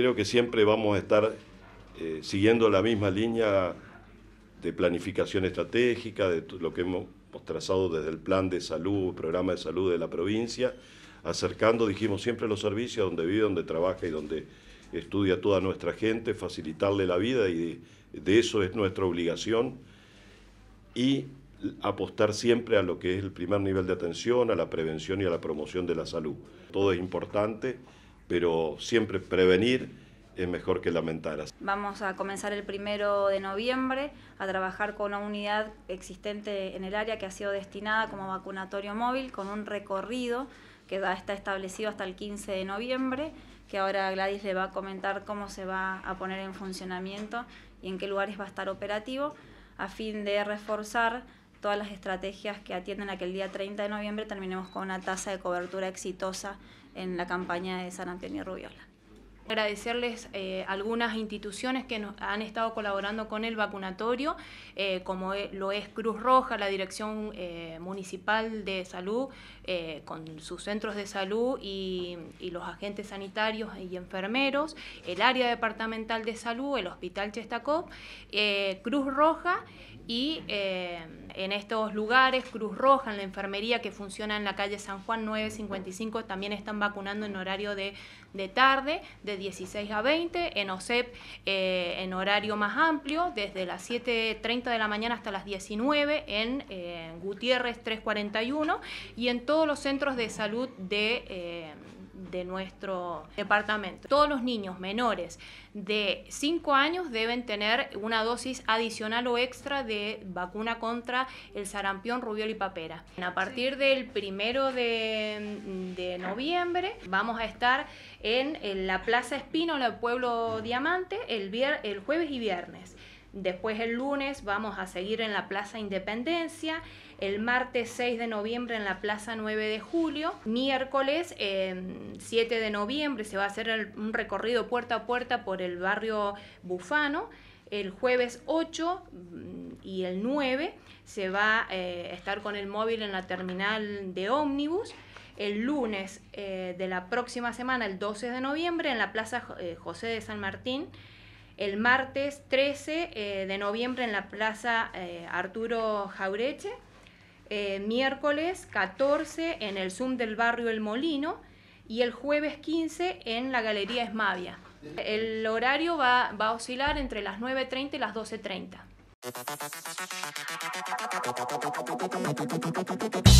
creo que siempre vamos a estar eh, siguiendo la misma línea de planificación estratégica, de lo que hemos trazado desde el plan de salud, programa de salud de la provincia, acercando, dijimos siempre, los servicios donde vive, donde trabaja y donde estudia toda nuestra gente, facilitarle la vida y de, de eso es nuestra obligación. Y apostar siempre a lo que es el primer nivel de atención, a la prevención y a la promoción de la salud. Todo es importante pero siempre prevenir es mejor que lamentar. Vamos a comenzar el primero de noviembre a trabajar con una unidad existente en el área que ha sido destinada como vacunatorio móvil con un recorrido que está establecido hasta el 15 de noviembre, que ahora Gladys le va a comentar cómo se va a poner en funcionamiento y en qué lugares va a estar operativo, a fin de reforzar todas las estrategias que atienden a que el día 30 de noviembre terminemos con una tasa de cobertura exitosa en la campaña de San Antonio y Rubiola. Agradecerles eh, algunas instituciones que nos han estado colaborando con el vacunatorio, eh, como e, lo es Cruz Roja, la Dirección eh, Municipal de Salud, con sus centros de salud y, los agentes sanitarios y enfermeros, el área departamental de salud, el Hospital Chestacop, Cruz Roja y en estos lugares, Cruz Roja, en la enfermería que funciona en la calle San Juan 955, también están vacunando en horario de, de tarde, de 16 a 20, en OSEP eh, en horario más amplio, desde las 7.30 de la mañana hasta las 19, en eh, Gutiérrez 341 y en todos los centros de salud de... Eh, de nuestro departamento. Todos los niños menores de 5 años deben tener una dosis adicional o extra de vacuna contra el sarampión, rubio y papera. A partir del primero de, noviembre vamos a estar en, la Plaza Espino, en el pueblo Diamante, el jueves y viernes. Después el lunes vamos a seguir en la Plaza Independencia, el martes 6 de noviembre en la Plaza 9 de julio, miércoles 7 em, de noviembre se va a hacer un recorrido puerta a puerta por el barrio Bufano el jueves 8 mm, y el 9 se va a eh, estar con el móvil en la terminal de ómnibus. El lunes eh, de la próxima semana, el 12 de noviembre, en la Plaza eh, José de San Martín, el martes 13 eh, de noviembre en la Plaza eh, Arturo Jaureche, eh, miércoles 14 en el Zoom del barrio El Molino y el jueves 15 en la Galería Esmavia. El horario va, va a oscilar entre las 9.30 y las 12.30.